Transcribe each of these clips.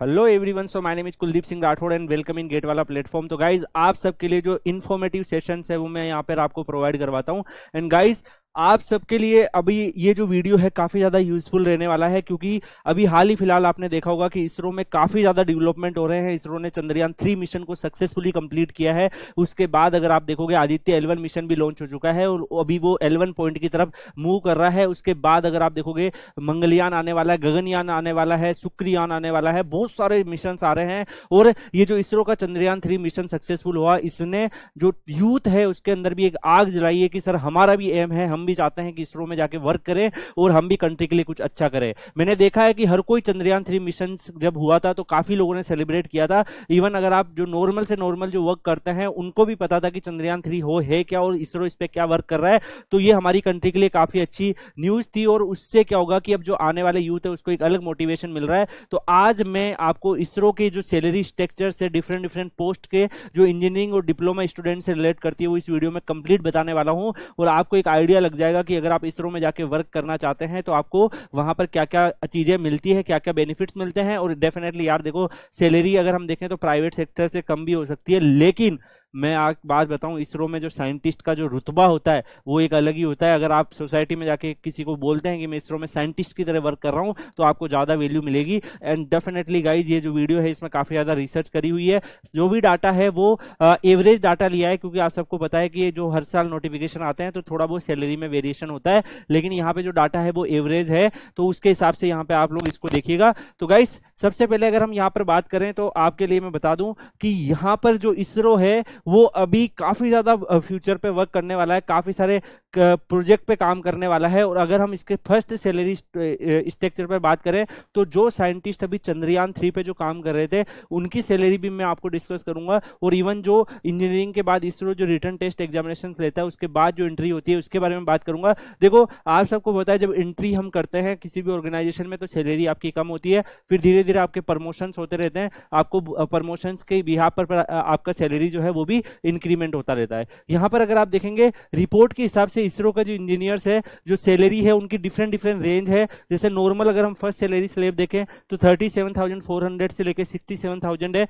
hello everyone so my name is Kuldeep Singh Rathore and welcome in GATE Wallah platform तो guys आप सबके लिए जो इन्फॉर्मेटिव सेशंस है वो मैं यहाँ पर आपको प्रोवाइड करवाता हूँ एंड गाइज आप सबके लिए अभी ये जो वीडियो है काफ़ी ज़्यादा यूजफुल रहने वाला है क्योंकि अभी हाल ही फिलहाल आपने देखा होगा कि इसरो में काफ़ी ज़्यादा डेवलपमेंट हो रहे हैं इसरो ने चंद्रयान थ्री मिशन को सक्सेसफुली कंप्लीट किया है उसके बाद अगर आप देखोगे आदित्य एलवन मिशन भी लॉन्च हो चुका है और अभी वो एलवन पॉइंट की तरफ मूव कर रहा है उसके बाद अगर आप देखोगे मंगलयान आने वाला है गगनयान आने वाला है शुक्रयान आने वाला है बहुत सारे मिशन आ रहे हैं और ये जो इसरो का चंद्रयान थ्री मिशन सक्सेसफुल हुआ इसने जो यूथ है उसके अंदर भी एक आग जलाई है कि सर हमारा भी एम है हम भी चाहते हैं कि इसरो में जाके वर्क करें और हम भी कंट्री के लिए कुछ अच्छा करें मैंने देखा है कि हर कोई चंद्रयान थ्री मिशन जब हुआ था तो काफी लोगों ने सेलिब्रेट किया था इवन अगर आप जो नॉर्मल से नॉर्मल जो वर्क करते हैं उनको भी पता था कि चंद्रयान थ्री हो है क्या और इसरो इस पर क्या वर्क कर रहा है तो ये हमारी कंट्री के लिए काफी अच्छी न्यूज थी और उससे क्या होगा कि अब जो आने वाले यूथ है उसको एक अलग मोटिवेशन मिल रहा है तो आज मैं आपको इसरो के जो सैलरी स्ट्रक्चर से डिफरेंट डिफरेंट पोस्ट के जो इंजीनियरिंग और डिप्लोमा स्टूडेंट से रिलेट करती है वो इस वीडियो में कंप्लीट बताने वाला हूँ और आपको एक आइडिया लग लग जाएगा कि अगर आप इसरो में जाके वर्क करना चाहते हैं तो आपको वहां पर क्या क्या चीज़ें मिलती है क्या क्या बेनिफिट्स मिलते हैं और डेफिनेटली यार देखो सैलरी अगर हम देखें तो प्राइवेट सेक्टर से कम भी हो सकती है लेकिन मैं आप बात बताऊं इसरो में जो साइंटिस्ट का जो रुतबा होता है वो एक अलग ही होता है अगर आप सोसाइटी में जाके किसी को बोलते हैं कि मैं इसरो में साइंटिस्ट की तरह वर्क कर रहा हूँ तो आपको ज़्यादा वैल्यू मिलेगी एंड डेफिनेटली गाइज ये जो वीडियो है इसमें काफ़ी ज़्यादा रिसर्च करी हुई है जो भी डाटा है वो एवरेज डाटा लिया है क्योंकि आप सबको पता है कि जो हर साल नोटिफिकेशन आते हैं तो थोड़ा बहुत सैलरी में वेरिएशन होता है लेकिन यहाँ पे जो डाटा है वो एवरेज है तो उसके हिसाब से यहाँ पे आप लोग इसको देखिएगा तो गाइस सबसे पहले अगर हम यहाँ पर बात करें तो आपके लिए मैं बता दूं कि यहाँ पर जो इसरो है वो अभी काफ़ी ज़्यादा फ्यूचर पे वर्क करने वाला है काफ़ी सारे प्रोजेक्ट पे काम करने वाला है और अगर हम इसके फर्स्ट सैलरी स्ट्रक्चर पर बात करें तो जो साइंटिस्ट अभी चंद्रयान थ्री पे जो काम कर रहे थे उनकी सैलरी भी मैं आपको डिस्कस करूंगा और इवन जो इंजीनियरिंग के बाद इसरो जो रिटर्न टेस्ट एग्जामिनेशन लेता है उसके बाद जो एंट्री होती है उसके बारे में बात करूंगा देखो आप सबको पता है जब एंट्री हम करते हैं किसी भी ऑर्गेनाइजेशन में तो सैलरी आपकी कम होती है फिर धीरे धीरे आपके प्रमोशन होते रहते हैं आपको प्रमोशन के बिहार पर, पर आपका सैलरी जो है वो भी इंक्रीमेंट होता रहता है यहाँ पर अगर आप देखेंगे रिपोर्ट के हिसाब से इसरो का जो इंजीनियर्स है जो सैलरी है उनकी डिफरेंट डिफरेंट रेंज है जैसे नॉर्मल अगर हम फर्स्ट सैलरी स्लेब देखें तो thirty seven thousand four hundred से लेकर सिक्सटी सेवन थाउजेंड है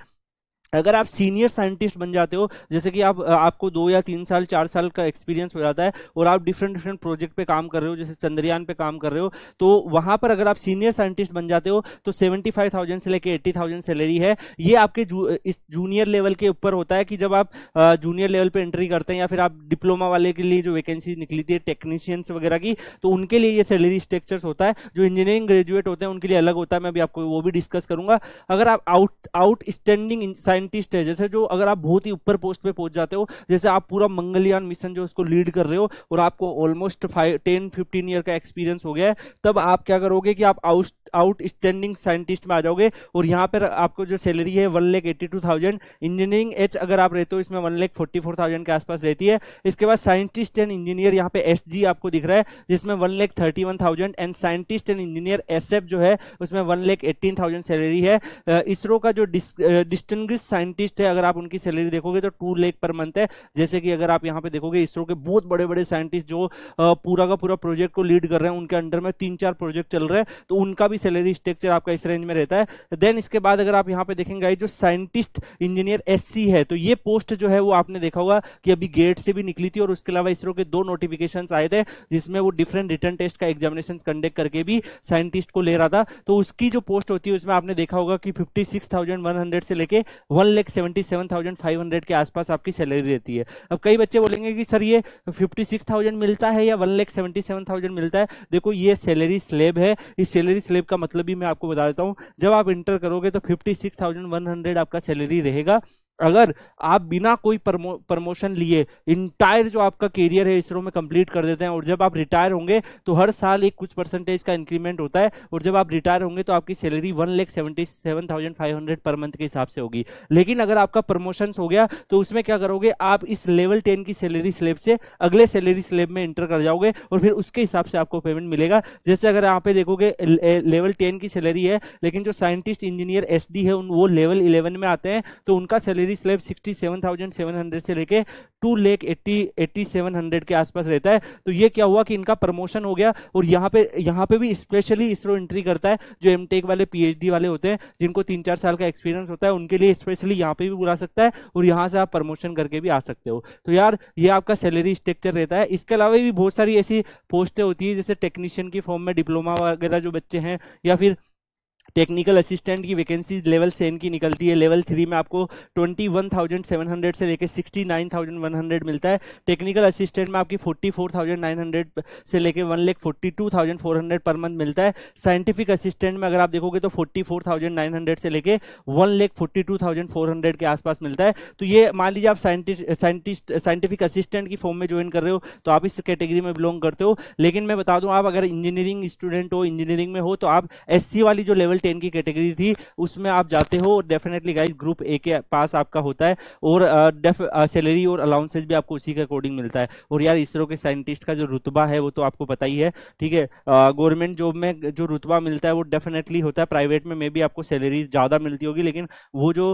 अगर आप सीनियर साइंटिस्ट बन जाते हो जैसे कि आप आपको दो या तीन साल चार साल का एक्सपीरियंस हो जाता है और आप डिफरेंट डिफरेंट प्रोजेक्ट पे काम कर रहे हो जैसे चंद्रयान पे काम कर रहे हो तो वहां पर अगर आप सीनियर साइंटिस्ट बन जाते हो तो 75,000 से लेके 80,000 सैलरी है ये आपके जू, इस जूनियर लेवल के ऊपर होता है कि जब आप जूनियर लेवल पर एंट्री करते हैं या फिर आप डिप्लोमा वाले के लिए जो वैकेंसी निकली थी टेक्नीशियंस वगैरह की तो उनके लिए ये सैलरी स्ट्रक्चर्स होता है जो इंजीनियरिंग ग्रेजुएट होते हैं उनके लिए अलग होता है मैं भी आपको वो भी डिस्कस करूंगा अगर आप out out standing entry stages जैसे जो अगर आप बहुत ही ऊपर पोस्ट पे पहुंच जाते हो जैसे आप पूरा मंगलयान मिशन जो उसको लीड कर रहे हो और आपको almost five ten fifteen year का एक्सपीरियंस हो गया है तब आप क्या करोगे कि आप आउट आउटस्टैंडिंग साइंटिस्ट में आ जाओगे और यहाँ पर आपको जो सैलरी है one lakh eighty two thousand engineering H अगर आप रहते हो इसमें one lakh forty four thousand के आसपास रहती है इसके बाद साइंटिस्ट एंड इंजीनियर यहाँ पे एस जी आपको दिख रहा है जिसमें one lakh thirty one thousand and scientist and engineer S F जो है उसमें वन लेख एट्टीन थाउजेंड सैलरी है इसरो का जो डिस्टिंग साइंटिस्ट है अगर आप उनकी सैलरी देखोगे तो टू लेख पर मंथ है जैसे कि अगर आप यहाँ पे देखोगे इसरो के बहुत बड़े बड़े साइंटिस्ट जो पूरा का पूरा प्रोजेक्ट को लीड कर रहे हैं उनके अंडर में तीन चार प्रोजेक्ट चल रहे हैं तो उनका भी सैलरी स्ट्रक्चर आपका इस रेंज में रहता है देन इसके बाद अगर आप यहाँ पे देखेंगे जो साइंटिस्ट इंजीनियर एस है तो ये पोस्ट जो है वो आपने देखा होगा कि अभी गेट से भी निकली थी और उसके अलावा इसरो के दो नोटिफिकेशन आए थे जिसमें वो डिफरेंट रिटर्न टेस्ट का एग्जामिनेशन कंडक्ट करके भी साइंटिस्ट को ले रहा था तो उसकी जो पोस्ट होती है उसमें आपने देखा होगा कि फिफ्टी से लेके वन के आसपास आपकी सैलरी रहती है अब कई बच्चे बोलेंगे कि सर ये फिफ्टी मिलता है या वन मिलता है देखो ये सैलरी स्लेब है इस सैलरी स्लेब इसका मतलब भी मैं आपको बता देता हूँ जब आप इंटर करोगे तो fifty six thousand one hundred आपका सैलरी रहेगा अगर आप बिना कोई प्रमो, प्रमोशन लिए इंटायर जो आपका करियर है इसरो में कंप्लीट कर देते हैं और जब आप रिटायर होंगे तो हर साल एक कुछ परसेंटेज का इंक्रीमेंट होता है और जब आप रिटायर होंगे तो आपकी salary one lakh seventy seven thousand five hundred per month के हिसाब से होगी लेकिन अगर आपका प्रमोशन हो गया तो उसमें क्या करोगे आप इस लेवल टेन की सैलरी स्लेब से अगले सैलरी स्लेब में इंटर कर जाओगे और फिर उसके हिसाब से आपको पेमेंट मिलेगा जैसे अगर यहाँ पे देखोगे लेवल टेन की सैलरी है लेकिन जो साइंटिस्ट इंजीनियर एस है वो लेवल इलेवन में आते हैं तो उनका सैलरी सैलरी स्लेब 67,700 से लेके टू लेख एट्टी एट्टी सेवन हंड्रेड के आसपास रहता है तो ये क्या हुआ कि इनका प्रमोशन हो गया और यहाँ पे यहाँ पे भी स्पेशली इसरो एंट्री करता है जो एम e वाले पी वाले होते हैं जिनको तीन चार साल का एक्सपीरियंस होता है उनके लिए स्पेशली यहाँ पे भी बुला सकता है और यहाँ से आप प्रमोशन करके भी आ सकते हो तो यार ये आपका सैलरी स्ट्रक्चर रहता है इसके अलावा भी बहुत सारी ऐसी पोस्टें होती है जैसे टेक्नीशियन की फॉर्म में डिप्लोमा वगैरह जो बच्चे हैं या फिर टेक्निकल असिस्टेंट की वैकेंसी लेवल सेवन की निकलती है लेवल थ्री में आपको twenty one thousand seven hundred से लेकर sixty nine thousand one hundred मिलता है टेक्निकल असिस्टेंट में आपकी forty four thousand nine hundred से लेकर one lakh forty two thousand four hundred per month मिलता है साइंटिफिक असिस्टेंट में अगर आप देखोगे तो forty four thousand nine hundred से लेकर one lakh forty two thousand four hundred के आसपास मिलता है तो ये मान लीजिए आप साइंटिस्ट साइंटिफिक असिस्टेंट की फॉर्म में ज्वाइन कर रहे हो तो आप इस कैटेगरी में बिलोंग करते हो लेकिन मैं बता दूं आप अगर इंजीनियरिंग स्टूडेंट हो इंजीनियरिंग में हो तो आप एससी वाली जो लेवल टेन की कैटेगरी थी उसमें आप जाते हो डेफिनेटली गाइज ग्रुप ए के पास आपका होता है और सैलरी और अलाउंसेज भी आपको उसी के अकॉर्डिंग मिलता है और यार इसरो के साइंटिस्ट का जो रुतबा है वो तो आपको पता ही है ठीक है गवर्नमेंट जॉब में जो रुतबा मिलता है वो डेफिनेटली होता है प्राइवेट में मे भी आपको सैलरी ज़्यादा मिलती होगी लेकिन वो जो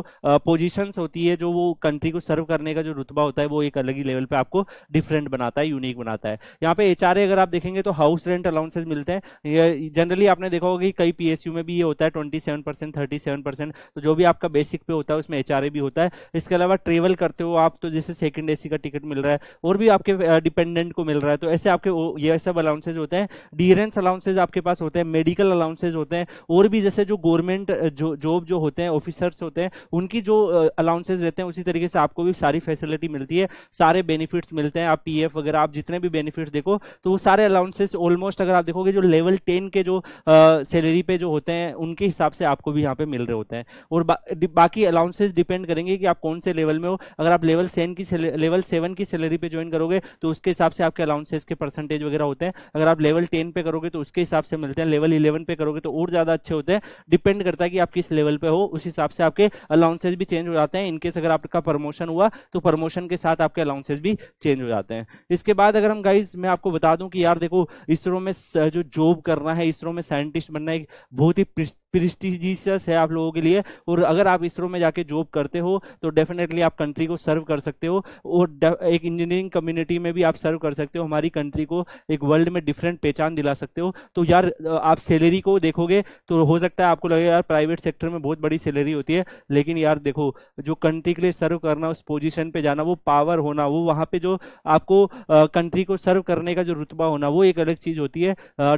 पोजिशंस होती है जो वो कंट्री को सर्व करने का जो रुतबा होता है वो एक अलग ही लेवल पर आपको डिफरेंट बनाता है यूनिक बनाता है यहाँ पे एच अगर आप देखेंगे तो हाउस रेंट अलाउंसेज मिलते हैं जनरली आपने देखा होगा कि कई पी में भी ये होता है होता है twenty seven percent thirty seven percent तो जो भी आपका बेसिक पे होता है उसमें एच भी होता है इसके अलावा ट्रेवल करते हो आप तो जैसे सेकेंड ए का टिकट मिल रहा है और भी आपके डिपेंडेंट को मिल रहा है तो ऐसे आपके ये सब अलाउंसेज होते हैं डीरेंस अलाउंसेज आपके पास होते हैं मेडिकल अलाउंसेज होते हैं और भी जैसे जो गवर्नमेंट जो जॉब जो होते हैं ऑफिसर्स होते हैं उनकी जो अलाउंसेज रहते हैं उसी तरीके से आपको भी सारी फैसिलिटी मिलती है सारे बेनिफिट्स मिलते हैं आप पी वगैरह आप जितने भी बेनिफिट्स देखो तो वो सारे अलाउंसेज ऑलमोस्ट अगर आप देखोगे जो लेवल टेन के जो सैलरी पे जो होते हैं उन उनके हिसाब से आपको भी यहाँ पे मिल रहे होते हैं और बा, बाकी अलाउंसेज डिपेंड करेंगे कि आप कौन से लेवल में हो अगर आप लेवल सेवन की लेवल सेवन की सैलरी पे ज्वाइन करोगे तो उसके हिसाब से आपके अलाउंसेज के परसेंटेज वगैरह होते हैं अगर आप लेवल टेन पे करोगे तो उसके हिसाब से मिलते हैं लेवल इलेवन पे करोगे तो और ज्यादा अच्छे होते हैं डिपेंड करता है कि आप किस लेवल पे हो उस हिसाब से आपके अलाउंसेज भी चेंज हो जाते हैं इनकेस अगर आपका प्रमोशन हुआ तो प्रमोशन के साथ आपके अलाउंसेज भी चेंज हो जाते हैं इसके बाद अगर हम गाइज मैं आपको बता दूं कि यार देखो इसरो में जो जॉब करना है इसरो में साइंटिस्ट बनना एक बहुत ही प्रिस्टिजियस है आप लोगों के लिए और अगर आप इसरो में जाके जॉब करते हो तो डेफिनेटली आप कंट्री को सर्व कर सकते हो और एक इंजीनियरिंग कम्युनिटी में भी आप सर्व कर सकते हो हमारी कंट्री को एक वर्ल्ड में डिफरेंट पहचान दिला सकते हो तो यार आप सैलरी को देखोगे तो हो सकता है आपको लगे यार प्राइवेट सेक्टर में बहुत बड़ी सैलरी होती है लेकिन यार देखो जो कंट्री के लिए सर्व करना उस पोजिशन पर जाना वो पावर होना वो वहाँ पर जो आपको कंट्री को सर्व करने का जो रुतबा होना वो एक अलग चीज़ होती है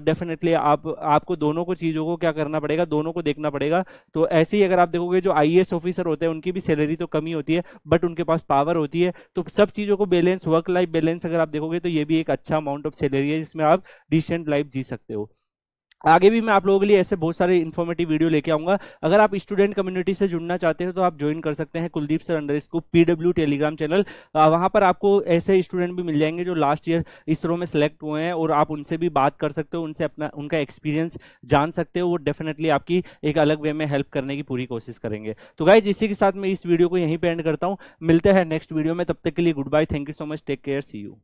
डेफिनेटली आप आपको दोनों को चीज़ों को क्या करना पड़ेगा दोनों दोनों को देखना पड़ेगा तो ऐसे ही अगर आप देखोगे जो आई ऑफिसर होते हैं उनकी भी सैलरी तो कमी होती है बट उनके पास पावर होती है तो सब चीज़ों को बैलेंस वर्क लाइफ बैलेंस अगर आप देखोगे तो ये भी एक अच्छा अमाउंट ऑफ सैलरी है जिसमें आप डिसेंट लाइफ जी सकते हो आगे भी मैं आप लोगों के लिए ऐसे बहुत सारे इन्फॉर्मेटिव वीडियो लेके आऊंगा अगर आप स्टूडेंट कम्युनिटी से जुड़ना चाहते हो तो आप ज्वाइन कर सकते हैं कुलदीप सर अंडर इसको पीडब्ल्यू टेलीग्राम चैनल वहां पर आपको ऐसे स्टूडेंट भी मिल जाएंगे जो लास्ट ईयर इसरो में सेलेक्ट हुए हैं और आप उनसे भी बात कर सकते हो उनसे अपना उनका एक्सपीरियंस जान सकते हो वो डेफिनेटली आपकी एक अलग वे में हेल्प करने की पूरी कोशिश करेंगे तो गाइज इसी के साथ मैं इस वीडियो को यहीं पर एंड करता हूँ मिलते हैं नेक्स्ट वीडियो में तब तक के लिए good bye thank you so much take care see you